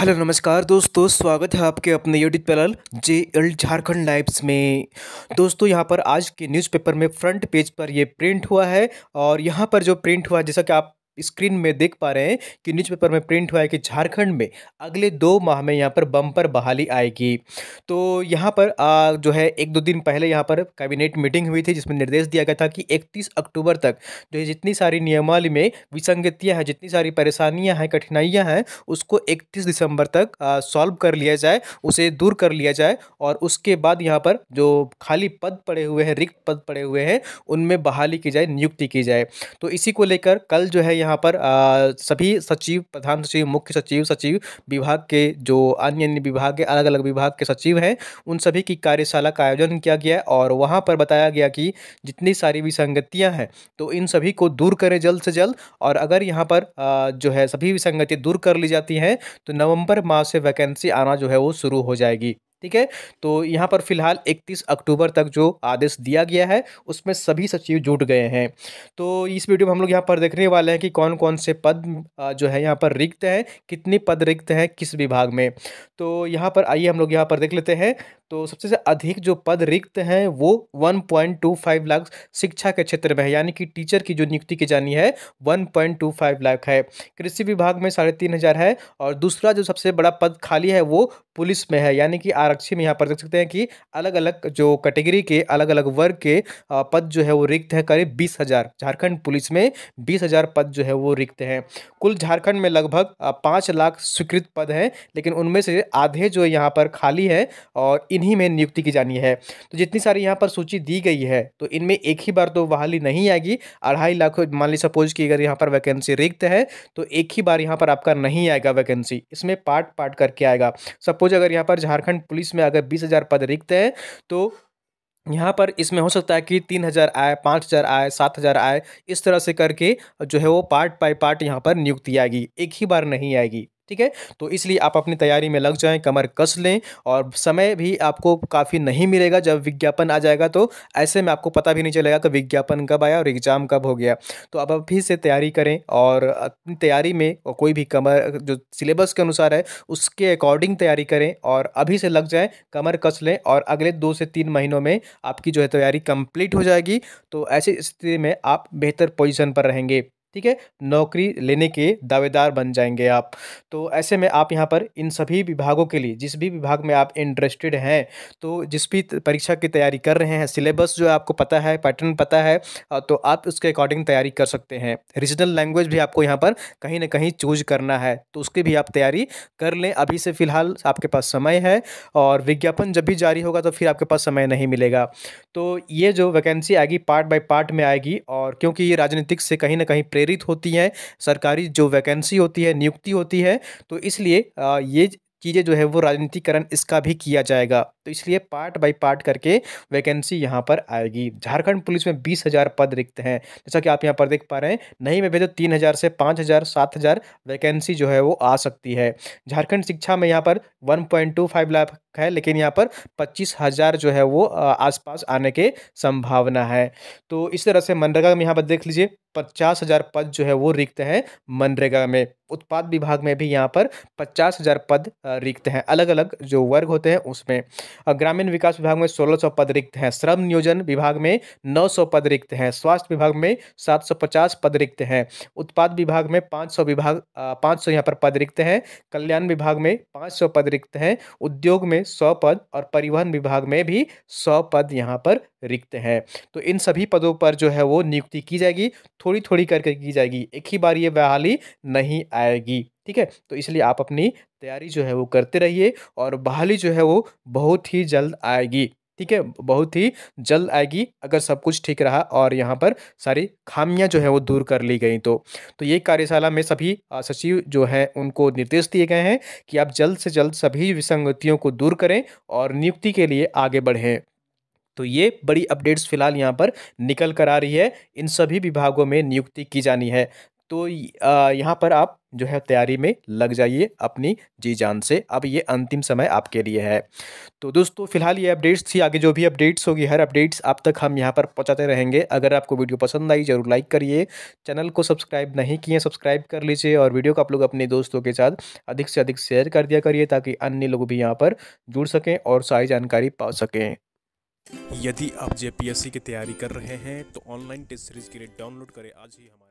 hello नमस्कार दोस्तों स्वागत है आपके अपने YouTube channel J L Jharkhand lives में दोस्तों यहाँ पर आज के न्यूज़पेपर में फ्रंट पेज पर ये प्रिंट हुआ है और यहाँ पर जो प्रिंट हुआ जैसा कि आप स्क्रीन में देख पा रहे हैं कि न्यूज़पेपर में प्रिंट हुआ है कि झारखंड में अगले दो माह में यहाँ पर बम्पर बहाली आएगी तो यहाँ पर आ, जो है एक दो दिन पहले यहाँ पर कैबिनेट मीटिंग हुई थी जिसमें निर्देश दिया गया था कि इकतीस अक्टूबर तक जो है जितनी सारी नियमावली में विसंगतियाँ हैं जितनी सारी परेशानियाँ हैं कठिनाइयाँ हैं उसको इकतीस दिसंबर तक सॉल्व कर लिया जाए उसे दूर कर लिया जाए और उसके बाद यहाँ पर जो खाली पद पड़े हुए हैं रिक्त पद पड़े हुए हैं उनमें बहाली की जाए नियुक्ति की जाए तो इसी को लेकर कल जो है यहाँ यहाँ पर आ, सभी सचिव प्रधान सचिव मुख्य सचिव सचिव विभाग के जो अन्य अन्य विभाग के अलग अलग विभाग के सचिव हैं उन सभी की कार्यशाला का आयोजन किया गया और वहाँ पर बताया गया कि जितनी सारी विसंगतियाँ हैं तो इन सभी को दूर करें जल्द से जल्द और अगर यहाँ पर आ, जो है सभी विसंगतियाँ दूर कर ली जाती हैं तो नवम्बर माह से वैकेंसी आना जो है वो शुरू हो जाएगी ठीक है तो यहाँ पर फिलहाल 31 अक्टूबर तक जो आदेश दिया गया है उसमें सभी सचिव जुट गए हैं तो इस वीडियो में हम लोग यहाँ पर देखने वाले हैं कि कौन कौन से पद जो है यहाँ पर रिक्त हैं कितनी पद रिक्त हैं किस विभाग में तो यहाँ पर आइए हम लोग यहाँ पर देख लेते हैं तो सबसे अधिक जो पद रिक्त हैं वो 1.25 लाख शिक्षा के क्षेत्र में है यानी कि टीचर की जो नियुक्ति की जानी है 1.25 लाख है कृषि विभाग में साढ़े तीन हज़ार है और दूसरा जो सबसे बड़ा पद खाली है वो पुलिस में है यानी कि आरक्षी में यहाँ पर देख सकते हैं कि अलग अलग जो कैटेगरी के अलग अलग वर्ग के पद जो है वो रिक्त है करीब बीस हज़ार झारखंड पुलिस में बीस हज़ार पद जो है वो रिक्त हैं कुल झारखंड में लगभग पाँच लाख स्वीकृत पद हैं लेकिन उनमें से आधे जो यहाँ पर खाली है और इन्हीं में नियुक्ति की जानी है तो जितनी सारी यहाँ पर सूची दी गई है तो इनमें एक ही बार तो बहाली नहीं आएगी अढ़ाई लाख मान ली सपोज कि अगर यहाँ पर वैकेंसी रिक्त है तो एक ही बार यहाँ पर आपका नहीं आएगा वैकेंसी इसमें पार्ट पार्ट करके आएगा सपोज अगर यहाँ पर झारखंड पुलिस में अगर बीस हज़ार पद रिक्त है तो यहाँ पर इसमें हो सकता है कि तीन हज़ार आए पाँच हज़ार आए सात हज़ार आए इस तरह से करके जो है वो पार्ट बाय पार्ट यहाँ पर नियुक्ति आएगी एक ही बार नहीं आएगी ठीक है तो इसलिए आप अपनी तैयारी में लग जाएं कमर कस लें और समय भी आपको काफ़ी नहीं मिलेगा जब विज्ञापन आ जाएगा तो ऐसे में आपको पता भी नहीं चलेगा कि विज्ञापन कब आया और एग्ज़ाम कब हो गया तो आप अभी से तैयारी करें और अपनी तैयारी में और कोई भी कमर जो सिलेबस के अनुसार है उसके अकॉर्डिंग तैयारी करें और अभी से लग जाएँ कमर कस लें और अगले दो से तीन महीनों में आपकी जो है तैयारी कंप्लीट हो जाएगी तो ऐसी स्थिति में आप बेहतर पोजिशन पर रहेंगे ठीक है नौकरी लेने के दावेदार बन जाएंगे आप तो ऐसे में आप यहाँ पर इन सभी विभागों के लिए जिस भी विभाग में आप इंटरेस्टेड हैं तो जिस भी परीक्षा की तैयारी कर रहे हैं सिलेबस जो है आपको पता है पैटर्न पता है तो आप उसके अकॉर्डिंग तैयारी कर सकते हैं रीजनल लैंग्वेज भी आपको यहाँ पर कहीं ना कहीं चूज करना है तो उसकी भी आप तैयारी कर लें अभी से फ़िलहाल आपके पास समय है और विज्ञापन जब भी जारी होगा तो फिर आपके पास समय नहीं मिलेगा तो ये जो वैकेंसी आएगी पार्ट बाई पार्ट में आएगी और क्योंकि ये राजनीतिक से कहीं ना कहीं प्रेरित होती हैं सरकारी जो वैकेंसी होती है नियुक्ति होती है तो इसलिए ये चीज़ें जो है वो राजनीतिकरण इसका भी किया जाएगा तो इसलिए पार्ट बाय पार्ट करके वैकेंसी यहाँ पर आएगी झारखंड पुलिस में बीस हज़ार पद रिक्त हैं जैसा कि आप यहाँ पर देख पा रहे हैं नहीं में भेजो तीन हज़ार से पाँच हज़ार सात हज़ार वैकेंसी जो है वो आ सकती है झारखंड शिक्षा में यहाँ पर one point two five lakh है लेकिन यहाँ पर पच्चीस हज़ार जो है वो आसपास आने के संभावना है तो इस तरह से मनरेगा में यहाँ पर देख लीजिए पचास हज़ार पद जो है वो रिक्त हैं मनरेगा में उत्पाद विभाग में भी यहाँ पर पचास हज़ार पद रिक्त हैं अलग अलग जो वर्ग होते हैं उसमें ग्रामीण विकास विभाग में सोलह सौ पद रिक्त हैं श्रम नियोजन विभाग में नौ सौ पद रिक्त हैं स्वास्थ्य विभाग में सात सौ पचास पद रिक्त हैं उत्पाद विभाग में पाँच सौ विभाग पाँच सौ यहाँ पर पद रिक्त हैं कल्याण विभाग में पाँच सौ पद रिक्त हैं उद्योग में सौ पद और परिवहन विभाग में भी सौ पद यहाँ पर रिक्त हैं तो इन सभी पदों पर जो है वो नियुक्ति की जाएगी थोड़ी थोड़ी करके की जाएगी एक ही बार ये बहाली नहीं आएगी ठीक है तो इसलिए आप अपनी तैयारी जो है वो करते रहिए और बहाली जो है वो बहुत ही जल्द आएगी ठीक है बहुत ही जल्द आएगी अगर सब कुछ ठीक रहा और यहाँ पर सारी खामियाँ जो है वो दूर कर ली गई तो तो ये कार्यशाला में सभी सचिव जो हैं उनको निर्देश दिए गए हैं कि आप जल्द से जल्द सभी विसंगतियों को दूर करें और नियुक्ति के लिए आगे बढ़ें तो ये बड़ी अपडेट्स फिलहाल यहाँ पर निकल कर आ रही है इन सभी विभागों में नियुक्ति की जानी है तो यहाँ पर आप जो है तैयारी में लग जाइए अपनी जी जान से अब ये अंतिम समय आपके लिए है तो दोस्तों फिलहाल ये अपडेट्स थी आगे जो भी अपडेट्स होगी हर अपडेट्स आप तक हम यहाँ पर पहुँचाते रहेंगे अगर आपको वीडियो पसंद आई जरूर लाइक करिए चैनल को सब्सक्राइब नहीं किए सब्सक्राइब कर लीजिए और वीडियो को आप लोग अपने दोस्तों के साथ अधिक से अधिक शेयर कर दिया करिए ताकि अन्य लोग भी यहाँ पर जुड़ सकें और सारी जानकारी पा सकें यदि आप जेपीएससी की तैयारी कर रहे हैं तो ऑनलाइन टेस्ट सीरीज के लिए डाउनलोड करें आज ही हमारे